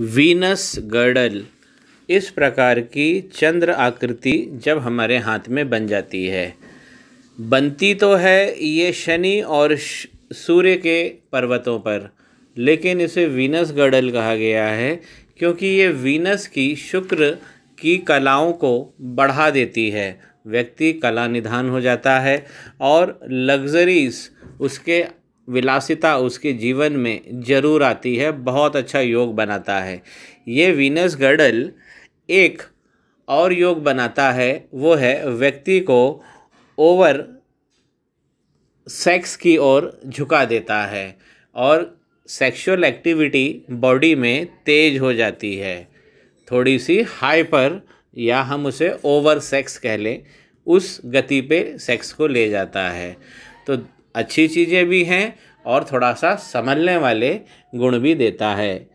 Venus girdle इस प्रकार की चंद्र आकृति जब हमारे हाथ में बन जाती है बनती तो है ये शनि और सूर्य के पर्वतों पर लेकिन इसे वीनस गर्डल कहा गया है क्योंकि ये वीनस की शुक्र की कलाओं को बढ़ा देती है व्यक्ति कला निधान हो जाता है और लग्जरीज़ उसके विलासिता उसके जीवन में जरूर आती है बहुत अच्छा योग बनाता है ये वीनस गर्डल एक और योग बनाता है वो है व्यक्ति को ओवर सेक्स की ओर झुका देता है और सेक्सुअल एक्टिविटी बॉडी में तेज हो जाती है थोड़ी सी हाइपर या हम उसे ओवर सेक्स कह लें उस गति पे सेक्स को ले जाता है तो अच्छी चीज़ें भी हैं और थोड़ा सा संभलने वाले गुण भी देता है